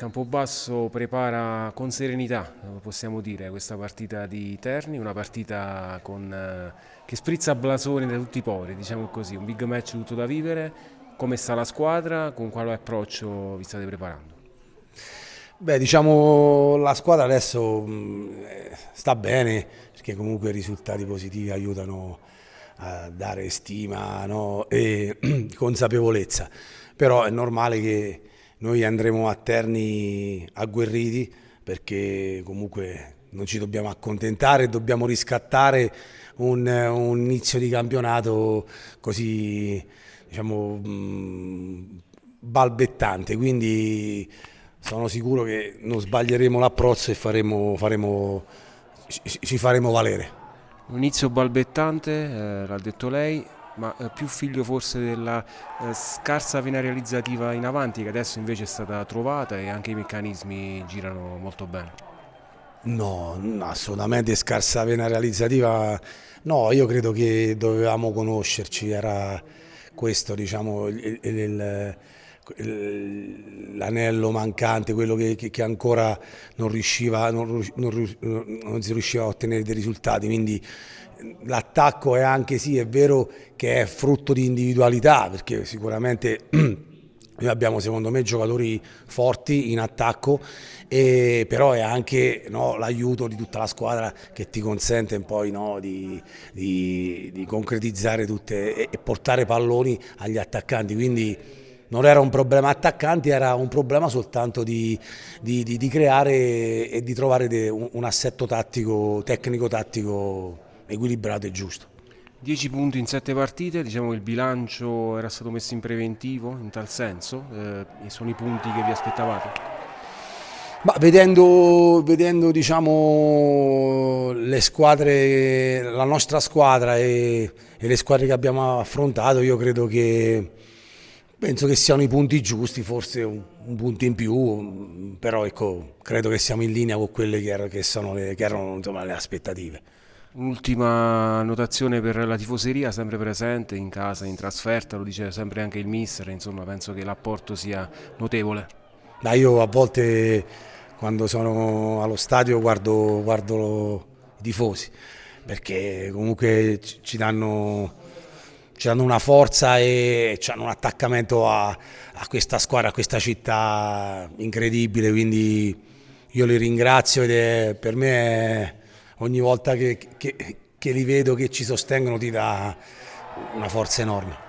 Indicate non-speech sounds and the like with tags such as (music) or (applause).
Campobasso prepara con serenità, possiamo dire, questa partita di Terni, una partita con, eh, che sprizza blasone da tutti i pori, diciamo così, un big match tutto da vivere, come sta la squadra, con quale approccio vi state preparando? Beh, diciamo la squadra adesso mm, sta bene, perché comunque i risultati positivi aiutano a dare stima no? e (clears throat) consapevolezza, però è normale che noi andremo a Terni agguerriti perché comunque non ci dobbiamo accontentare, dobbiamo riscattare un, un inizio di campionato così diciamo, mm, balbettante, quindi sono sicuro che non sbaglieremo l'approccio e faremo, faremo, ci, ci faremo valere. Un inizio balbettante, eh, l'ha detto lei, ma eh, più figlio forse della eh, scarsa vena realizzativa in avanti che adesso invece è stata trovata e anche i meccanismi girano molto bene. No, assolutamente scarsa vena realizzativa. No, io credo che dovevamo conoscerci, era questo diciamo il, il l'anello mancante, quello che, che ancora non riusciva, non, non, non si riusciva a ottenere dei risultati. Quindi l'attacco è anche sì, è vero che è frutto di individualità, perché sicuramente (clears throat) noi abbiamo secondo me giocatori forti in attacco, e, però è anche no, l'aiuto di tutta la squadra che ti consente poi no, di, di, di, concretizzare tutte e, e portare palloni agli attaccanti. Quindi, non era un problema attaccanti, era un problema soltanto di, di, di, di creare e di trovare de, un, un, assetto tattico, tecnico-tattico equilibrato e giusto. 10 punti in 7 partite, diciamo che il bilancio era stato messo in preventivo in tal senso, eh, e sono i punti che vi aspettavate? Ma vedendo, vedendo diciamo, le squadre, la nostra squadra e, e le squadre che abbiamo affrontato, io credo che Penso che siano i punti giusti, forse un, un punto in più, mm, però ecco, credo che siamo in linea con quelle che, er che, le, che erano insomma, le aspettative. Un'ultima notazione per la tifoseria, sempre presente in casa, in trasferta, lo dice sempre anche il mister, insomma penso che l'apporto sia notevole. Ma io a volte quando sono allo stadio guardo, guardo i tifosi, perché comunque ci danno hanno una forza e hanno un attaccamento a, a, questa squadra, a questa città incredibile, quindi io li ringrazio ed è, per me è, ogni volta che, che, che, li vedo, che ci sostengono, ti dà una forza enorme.